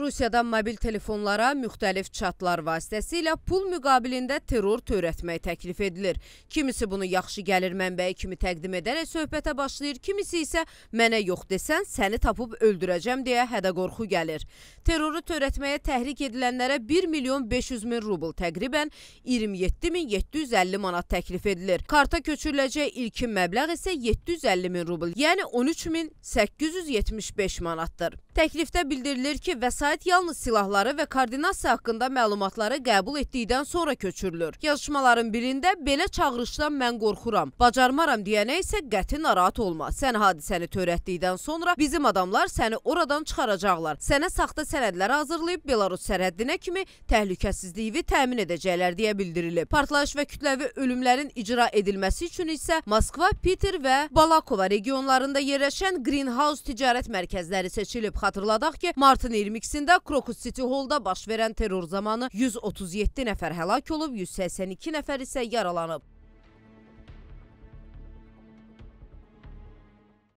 Rusiyada mobil telefonlara müxtəlif çatlar vasitəsilə pul müqabilində terror törətmək təklif edilir. Kimisi bunu yaxşı gəlir mənbəyi kimi təqdim edərək söhbətə başlayır, kimisi isə mənə yox desən səni tapıb öldürəcəm deyə hədə qorxu gəlir. Terroru törətməyə təhrik edilənlərə 1 milyon 500 min rubl təqribən 27 min 750 manat təklif edilir. Karta köçürüləcək ilkin məbləğ isə 750 min rubl, yəni 13 min 875 manatdır. Təklifdə bildirilir ki, vəsailə vəsait yalnız silahları və koordinasiya haqqında məlumatları qəbul etdikdən sonra köçürülür. Yazışmaların birində belə çağırışdan mən qorxuram, bacarmaram deyənə isə qəti narahat olma. Sən hadisəni törətdikdən sonra bizim adamlar səni oradan çıxaracaqlar. Sənə saxta sənədləri hazırlayıb Belarus sərhəddinə kimi təhlükəsizliyi təmin edəcəklər deyə bildirilib. Partlayış və kütləvi ölümlərin icra edilməsi üçün isə Moskva, Peter və Balakova regionlarında yerləşən Greenhouse ticarət mərkəzləri seçilib. Xatırladaq ki, martın 22 Tiflisində Krokus City Hall-da baş verən terror zamanı 137 nəfər həlak olub, 182 nəfər isə yaralanıb.